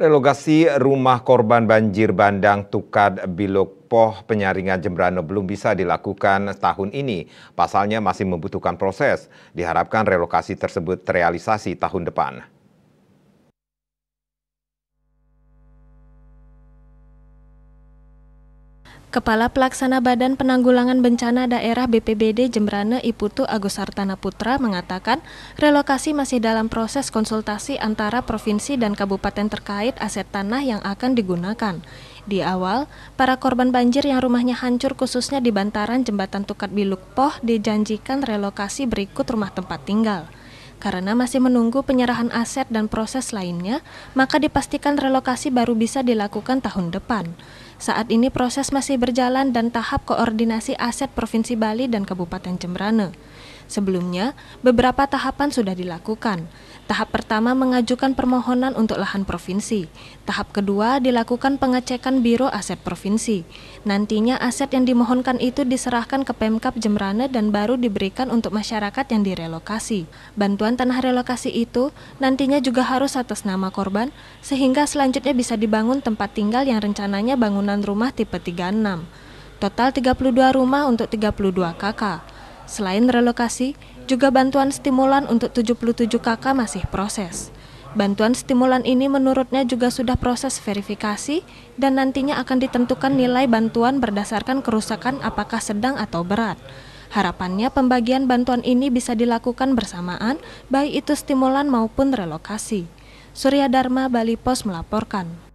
Relokasi rumah korban banjir bandang Tukad Bilok Poh Penyaringan Jembrano belum bisa dilakukan tahun ini. Pasalnya masih membutuhkan proses. Diharapkan relokasi tersebut terrealisasi tahun depan. Kepala Pelaksana Badan Penanggulangan Bencana Daerah BPBD Jembrane Iputu Agus Sartana Putra mengatakan relokasi masih dalam proses konsultasi antara provinsi dan kabupaten terkait aset tanah yang akan digunakan. Di awal, para korban banjir yang rumahnya hancur khususnya di bantaran jembatan Tukat Biluk Poh dijanjikan relokasi berikut rumah tempat tinggal. Karena masih menunggu penyerahan aset dan proses lainnya, maka dipastikan relokasi baru bisa dilakukan tahun depan. Saat ini proses masih berjalan dan tahap koordinasi aset Provinsi Bali dan Kabupaten Jembrane. Sebelumnya, beberapa tahapan sudah dilakukan. Tahap pertama mengajukan permohonan untuk lahan provinsi. Tahap kedua dilakukan pengecekan Biro Aset Provinsi. Nantinya aset yang dimohonkan itu diserahkan ke Pemkap Jemrane dan baru diberikan untuk masyarakat yang direlokasi. Bantuan tanah relokasi itu nantinya juga harus atas nama korban sehingga selanjutnya bisa dibangun tempat tinggal yang rencananya bangunan rumah tipe 36. Total 32 rumah untuk 32 kakak. Selain relokasi, juga bantuan stimulan untuk 77 KK masih proses. Bantuan stimulan ini menurutnya juga sudah proses verifikasi dan nantinya akan ditentukan nilai bantuan berdasarkan kerusakan apakah sedang atau berat. Harapannya pembagian bantuan ini bisa dilakukan bersamaan, baik itu stimulan maupun relokasi. Surya Dharma, Bali Pos melaporkan.